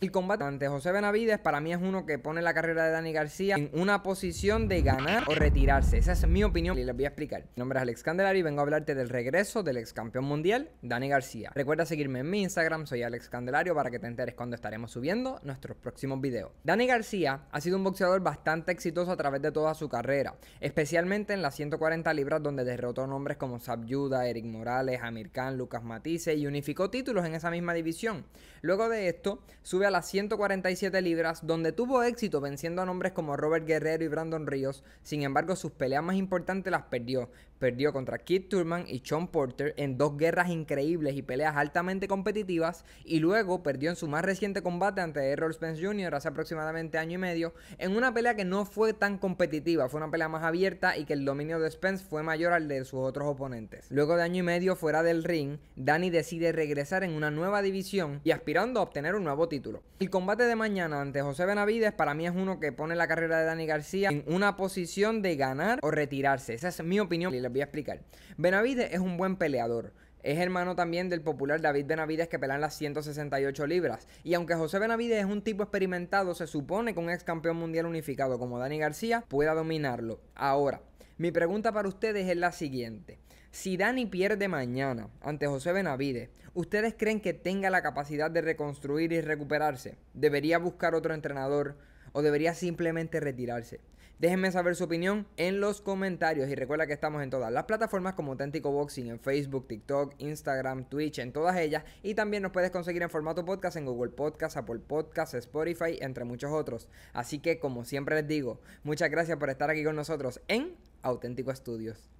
El combate ante José Benavides para mí es uno que pone la carrera de Dani García en una posición de ganar o retirarse. Esa es mi opinión y les voy a explicar. Mi nombre es Alex Candelario y vengo a hablarte del regreso del ex campeón mundial, Dani García. Recuerda seguirme en mi Instagram, soy Alex Candelario, para que te enteres cuando estaremos subiendo nuestros próximos videos. Dani García ha sido un boxeador bastante exitoso a través de toda su carrera, especialmente en las 140 libras donde derrotó nombres como Sabyuda, Eric Morales, Amir Khan, Lucas Matisse y unificó títulos en esa misma división. Luego de esto, sube a las 147 libras, donde tuvo éxito venciendo a nombres como Robert Guerrero y Brandon Ríos. Sin embargo, sus peleas más importantes las perdió. Perdió contra Kit Turman y Sean Porter en dos guerras increíbles y peleas altamente competitivas. Y luego perdió en su más reciente combate ante Errol Spence Jr. hace aproximadamente año y medio, en una pelea que no fue tan competitiva, fue una pelea más abierta y que el dominio de Spence fue mayor al de sus otros oponentes. Luego de año y medio fuera del ring, Danny decide regresar en una nueva división y aspirando a obtener un nuevo título. El combate de mañana ante José Benavides para mí es uno que pone la carrera de Dani García en una posición de ganar o retirarse. Esa es mi opinión y les voy a explicar. Benavides es un buen peleador. Es hermano también del popular David Benavides que pelan las 168 libras. Y aunque José Benavides es un tipo experimentado, se supone que un ex campeón mundial unificado como Dani García pueda dominarlo. Ahora, mi pregunta para ustedes es la siguiente. Si Dani pierde mañana ante José Benavide, ¿ustedes creen que tenga la capacidad de reconstruir y recuperarse? ¿Debería buscar otro entrenador o debería simplemente retirarse? Déjenme saber su opinión en los comentarios y recuerda que estamos en todas las plataformas como Auténtico Boxing, en Facebook, TikTok, Instagram, Twitch, en todas ellas y también nos puedes conseguir en formato podcast en Google Podcast, Apple Podcast, Spotify, entre muchos otros. Así que como siempre les digo, muchas gracias por estar aquí con nosotros en Auténtico Estudios.